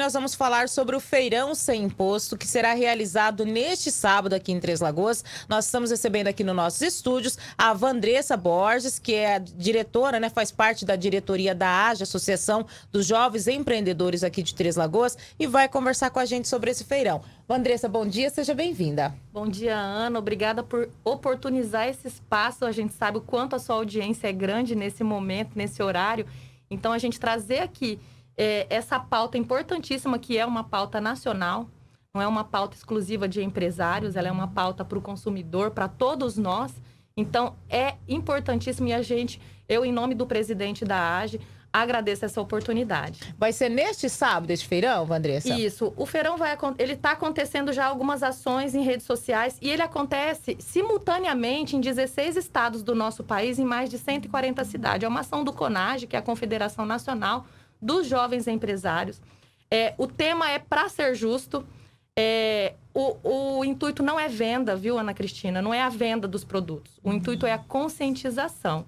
Nós vamos falar sobre o feirão sem imposto que será realizado neste sábado aqui em Três Lagoas. Nós estamos recebendo aqui nos nossos estúdios a Vandressa Borges, que é diretora, né, faz parte da diretoria da AGE, Associação dos Jovens Empreendedores aqui de Três Lagoas, e vai conversar com a gente sobre esse feirão. Vandressa, bom dia, seja bem-vinda. Bom dia, Ana. Obrigada por oportunizar esse espaço. A gente sabe o quanto a sua audiência é grande nesse momento, nesse horário. Então, a gente trazer aqui é, essa pauta importantíssima, que é uma pauta nacional, não é uma pauta exclusiva de empresários, ela é uma pauta para o consumidor, para todos nós. Então, é importantíssimo e a gente, eu, em nome do presidente da AGE, agradeço essa oportunidade. Vai ser neste sábado este feirão, Vandressa? Isso. O feirão vai ele está acontecendo já algumas ações em redes sociais e ele acontece simultaneamente em 16 estados do nosso país, em mais de 140 cidades. É uma ação do CONAGE, que é a Confederação Nacional dos jovens empresários. É, o tema é para ser justo. É, o, o, intuito não é venda, viu, Ana Cristina? Não é a venda dos produtos. O intuito é a conscientização.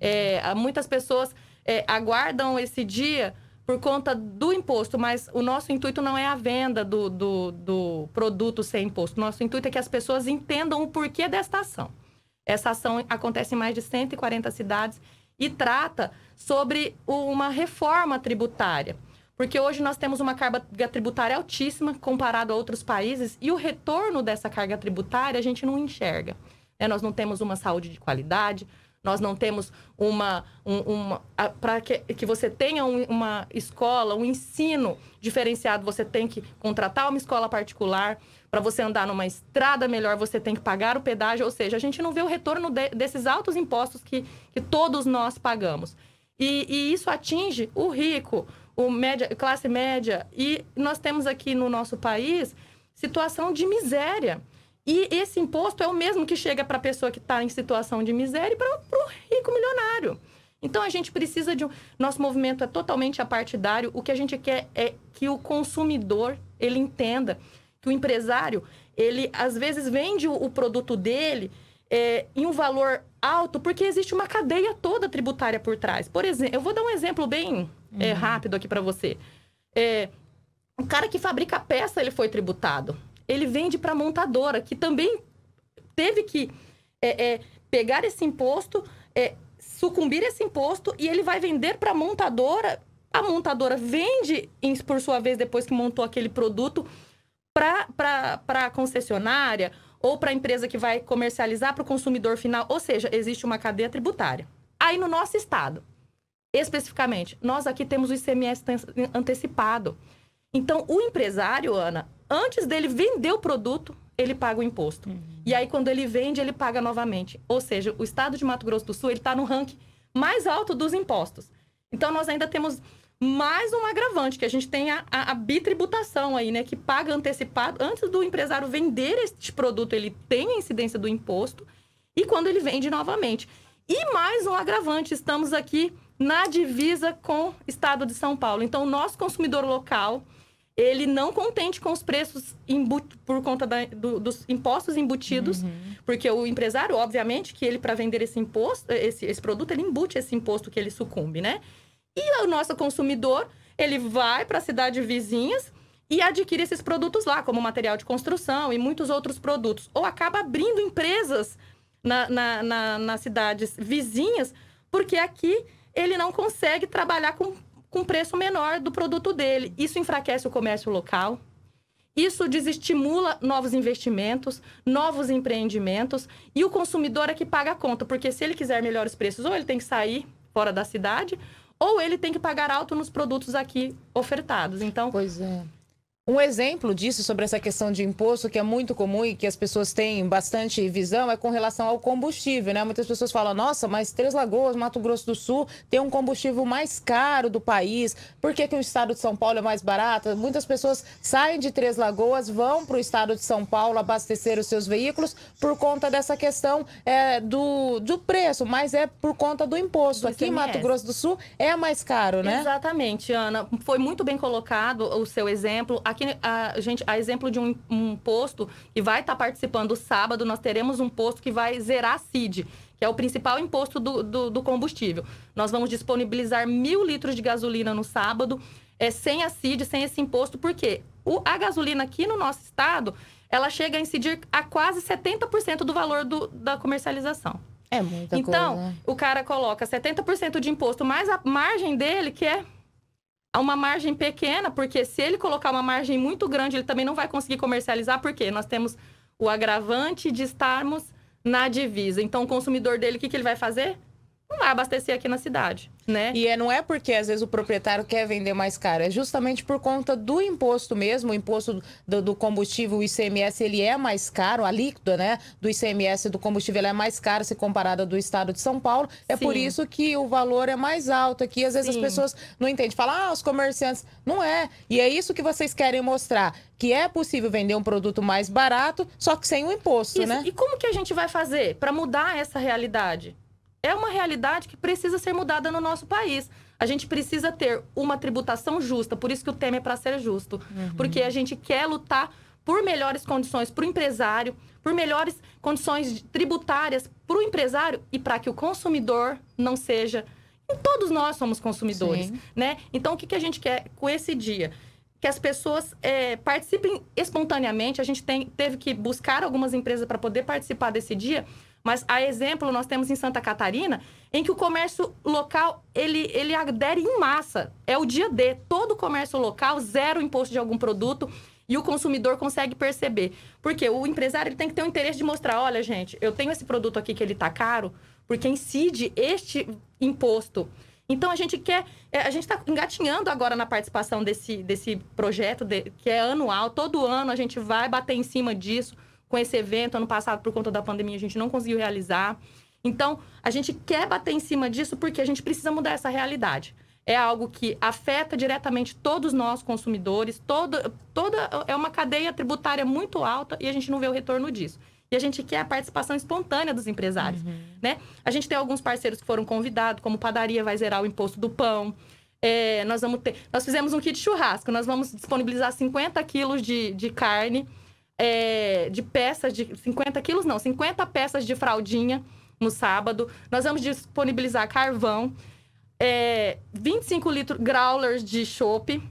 É, muitas pessoas é, aguardam esse dia por conta do imposto, mas o nosso intuito não é a venda do, do, do produto sem imposto. Nosso intuito é que as pessoas entendam o porquê desta ação. Essa ação acontece em mais de 140 cidades e trata sobre uma reforma tributária. Porque hoje nós temos uma carga tributária altíssima comparado a outros países e o retorno dessa carga tributária a gente não enxerga. É, nós não temos uma saúde de qualidade, nós não temos uma. Um, uma para que, que você tenha um, uma escola, um ensino diferenciado, você tem que contratar uma escola particular. Para você andar numa estrada melhor, você tem que pagar o pedágio. Ou seja, a gente não vê o retorno de, desses altos impostos que, que todos nós pagamos. E, e isso atinge o rico, o média, classe média. E nós temos aqui no nosso país situação de miséria. E esse imposto é o mesmo que chega para a pessoa que está em situação de miséria e para o rico milionário. Então a gente precisa de um. Nosso movimento é totalmente apartidário. O que a gente quer é que o consumidor ele entenda que o empresário ele às vezes vende o produto dele é, em um valor alto porque existe uma cadeia toda tributária por trás. Por exemplo, eu vou dar um exemplo bem é, uhum. é, rápido aqui para você. É, o cara que fabrica peça ele foi tributado ele vende para montadora, que também teve que é, é, pegar esse imposto, é, sucumbir esse imposto e ele vai vender para montadora. A montadora vende, por sua vez, depois que montou aquele produto, para a concessionária ou para a empresa que vai comercializar para o consumidor final. Ou seja, existe uma cadeia tributária. Aí no nosso estado, especificamente, nós aqui temos o ICMS antecipado. Então, o empresário, Ana, antes dele vender o produto, ele paga o imposto. Uhum. E aí, quando ele vende, ele paga novamente. Ou seja, o estado de Mato Grosso do Sul está no ranking mais alto dos impostos. Então, nós ainda temos mais um agravante, que a gente tem a, a, a bitributação aí, né? Que paga antecipado. Antes do empresário vender este produto, ele tem a incidência do imposto. E quando ele vende novamente. E mais um agravante, estamos aqui na divisa com o estado de São Paulo. Então, o nosso consumidor local ele não contente com os preços por conta da, do, dos impostos embutidos, uhum. porque o empresário, obviamente, que ele para vender esse imposto, eh, esse, esse produto, ele embute esse imposto que ele sucumbe, né? E o nosso consumidor, ele vai para a cidade vizinhas e adquire esses produtos lá, como material de construção e muitos outros produtos, ou acaba abrindo empresas na, na, na nas cidades vizinhas, porque aqui ele não consegue trabalhar com com preço menor do produto dele. Isso enfraquece o comércio local. Isso desestimula novos investimentos, novos empreendimentos e o consumidor é que paga a conta, porque se ele quiser melhores preços, ou ele tem que sair fora da cidade, ou ele tem que pagar alto nos produtos aqui ofertados. Então, pois é. Um exemplo disso sobre essa questão de imposto que é muito comum e que as pessoas têm bastante visão é com relação ao combustível, né? Muitas pessoas falam: "Nossa, mas Três Lagoas, Mato Grosso do Sul tem um combustível mais caro do país. Por que que o estado de São Paulo é mais barato?". Muitas pessoas saem de Três Lagoas, vão para o estado de São Paulo abastecer os seus veículos por conta dessa questão é, do, do preço, mas é por conta do imposto. Do Aqui em Mato Grosso do Sul é mais caro, né? Exatamente, Ana. Foi muito bem colocado o seu exemplo. A Aqui, a gente, a exemplo de um, um posto que vai estar tá participando sábado, nós teremos um posto que vai zerar a CID, que é o principal imposto do, do, do combustível. Nós vamos disponibilizar mil litros de gasolina no sábado, é, sem a CID, sem esse imposto, porque o, a gasolina aqui no nosso estado, ela chega a incidir a quase 70% do valor do, da comercialização. É muita então, coisa. Então, o cara coloca 70% de imposto, mais a margem dele, que é uma margem pequena, porque se ele colocar uma margem muito grande, ele também não vai conseguir comercializar, porque nós temos o agravante de estarmos na divisa. Então, o consumidor dele, o que, que ele vai fazer? não vai abastecer aqui na cidade, né? E é, não é porque às vezes o proprietário quer vender mais caro, é justamente por conta do imposto mesmo, o imposto do, do combustível, o ICMS, ele é mais caro, a líquida, né, do ICMS do combustível é mais cara se comparada do estado de São Paulo, é Sim. por isso que o valor é mais alto aqui, às vezes Sim. as pessoas não entendem, falam, ah, os comerciantes, não é, e é isso que vocês querem mostrar, que é possível vender um produto mais barato, só que sem o imposto, isso. né? E como que a gente vai fazer para mudar essa realidade? é uma realidade que precisa ser mudada no nosso país. A gente precisa ter uma tributação justa, por isso que o tema é para ser justo. Uhum. Porque a gente quer lutar por melhores condições para o empresário, por melhores condições tributárias para o empresário e para que o consumidor não seja. E todos nós somos consumidores, Sim. né? Então, o que, que a gente quer com esse dia? que as pessoas é, participem espontaneamente. A gente tem, teve que buscar algumas empresas para poder participar desse dia, mas a exemplo nós temos em Santa Catarina, em que o comércio local ele, ele adere em massa. É o dia D, todo o comércio local zero imposto de algum produto e o consumidor consegue perceber. Porque o empresário ele tem que ter o interesse de mostrar, olha, gente, eu tenho esse produto aqui que ele tá caro, porque incide este imposto. Então a gente quer, é, a gente está engatinhando agora na participação desse, desse projeto de, que é anual, todo ano a gente vai bater em cima disso com esse evento. Ano passado, por conta da pandemia, a gente não conseguiu realizar. Então, a gente quer bater em cima disso porque a gente precisa mudar essa realidade. É algo que afeta diretamente todos nós consumidores, todo, toda é uma cadeia tributária muito alta e a gente não vê o retorno disso. E a gente quer a participação espontânea dos empresários, uhum. né? A gente tem alguns parceiros que foram convidados, como padaria vai zerar o imposto do pão. É, nós vamos ter, nós fizemos um kit churrasco, nós vamos disponibilizar 50 quilos de, de carne é, de peças de 50 quilos, não, 50 peças de fraldinha no sábado. Nós vamos disponibilizar carvão, é, 25 litros growlers de chopp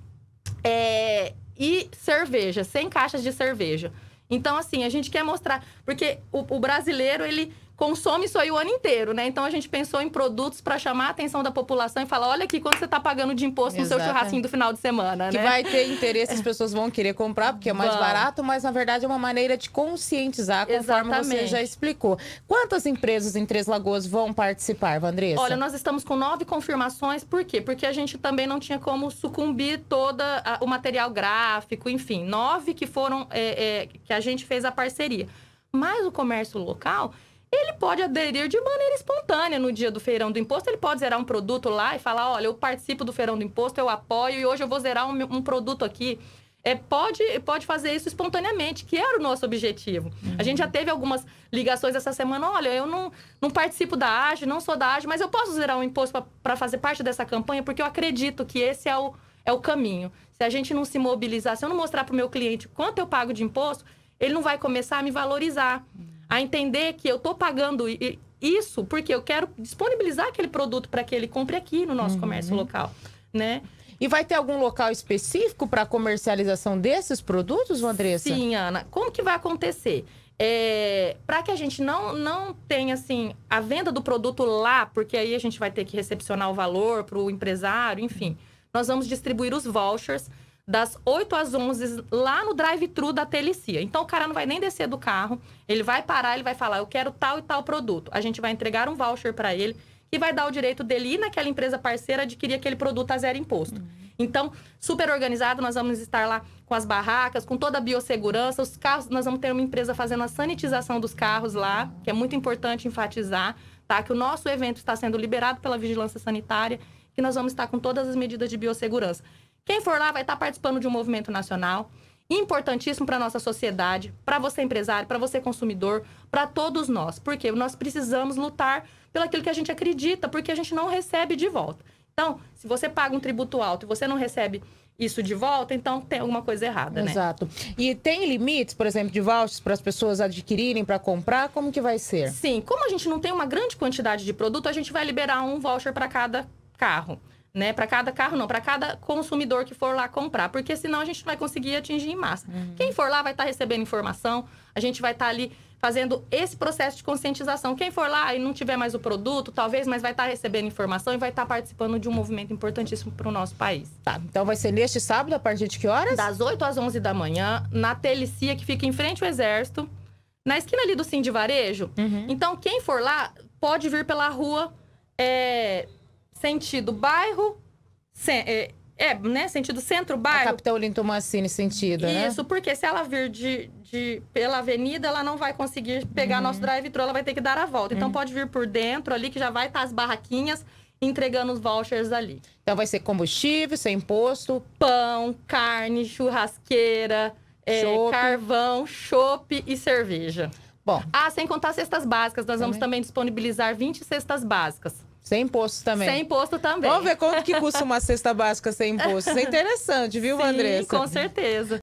é, e cerveja, 100 caixas de cerveja. Então, assim, a gente quer mostrar, porque o, o brasileiro, ele consome isso aí o ano inteiro, né? Então a gente pensou em produtos para chamar a atenção da população e falar: olha aqui quando você está pagando de imposto Exato. no seu churrasquinho do final de semana, que né? Que vai ter interesse, as é. pessoas vão querer comprar, porque é mais Bom. barato, mas na verdade é uma maneira de conscientizar, conforme Exatamente. você já explicou. Quantas empresas em Três Lagoas vão participar, Vandressa? Olha, nós estamos com nove confirmações, por quê? Porque a gente também não tinha como sucumbir toda o material gráfico, enfim, nove que foram é, é, que a gente fez a parceria. Mas o comércio local ele pode aderir de maneira espontânea no dia do feirão do imposto. Ele pode zerar um produto lá e falar: olha, eu participo do feirão do imposto, eu apoio e hoje eu vou zerar um, um produto aqui. É, pode, pode fazer isso espontaneamente, que era o nosso objetivo. Uhum. A gente já teve algumas ligações essa semana. Olha, eu não, não participo da AGE, não sou da AGE, mas eu posso zerar um imposto para fazer parte dessa campanha, porque eu acredito que esse é o, é o caminho. Se a gente não se mobilizar, se eu não mostrar para o meu cliente quanto eu pago de imposto, ele não vai começar a me valorizar. Uhum a entender que eu estou pagando isso porque eu quero disponibilizar aquele produto para que ele compre aqui no nosso uhum. comércio local, né? E vai ter algum local específico para comercialização desses produtos, Andressa? Sim, Ana. Como que vai acontecer? É, para que a gente não, não tenha assim a venda do produto lá, porque aí a gente vai ter que recepcionar o valor para o empresário, enfim. Nós vamos distribuir os vouchers das 8 às 11 lá no drive-thru da Telicia. Então o cara não vai nem descer do carro, ele vai parar, ele vai falar: "Eu quero tal e tal produto". A gente vai entregar um voucher para ele que vai dar o direito dele ir naquela empresa parceira adquirir aquele produto a zero imposto. Uhum. Então, super organizado, nós vamos estar lá com as barracas, com toda a biossegurança, os carros, nós vamos ter uma empresa fazendo a sanitização dos carros lá, que é muito importante enfatizar, tá? Que o nosso evento está sendo liberado pela vigilância sanitária, que nós vamos estar com todas as medidas de biossegurança. Quem for lá vai estar tá participando de um movimento nacional importantíssimo para nossa sociedade, para você empresário, para você consumidor, para todos nós, porque nós precisamos lutar pelo aquilo que a gente acredita, porque a gente não recebe de volta. Então, se você paga um tributo alto e você não recebe isso de volta, então tem alguma coisa errada, né? Exato. E tem limites, por exemplo, de vouchers para as pessoas adquirirem, para comprar? Como que vai ser? Sim, como a gente não tem uma grande quantidade de produto, a gente vai liberar um voucher para cada carro né? Para cada carro, não, para cada consumidor que for lá comprar, porque senão a gente não vai conseguir atingir em massa. Uhum. Quem for lá vai estar tá recebendo informação, a gente vai estar tá ali fazendo esse processo de conscientização. Quem for lá e não tiver mais o produto, talvez, mas vai estar tá recebendo informação e vai estar tá participando de um movimento importantíssimo para o nosso país. Tá, então vai ser neste sábado, a partir de que horas? Das 8 às 11 da manhã, na Telicia, que fica em frente ao Exército, na esquina ali do Sim de Varejo. Uhum. Então, quem for lá, pode vir pela rua... É sentido bairro. É, é, né? Sentido centro-bairro. A Capitão Olinto Massini, sentido, Isso, né? Isso, porque se ela vir de, de, pela avenida, ela não vai conseguir pegar uhum. nosso drive-thru, ela vai ter que dar a volta. Então, uhum. Então, pode vir por dentro ali, que já vai estar tá as barraquinhas entregando os vouchers ali. Então, vai ser combustível, sem imposto? Pão, carne, churrasqueira, é, chope. É, carvão, chope e cerveja. Bom. Ah, sem contar cestas básicas. Nós também. vamos também disponibilizar 20 cestas básicas. Sem imposto também. Sem imposto também. Vamos ver quanto que custa uma cesta básica sem imposto. Isso é interessante, viu, Sim, Andressa? com certeza.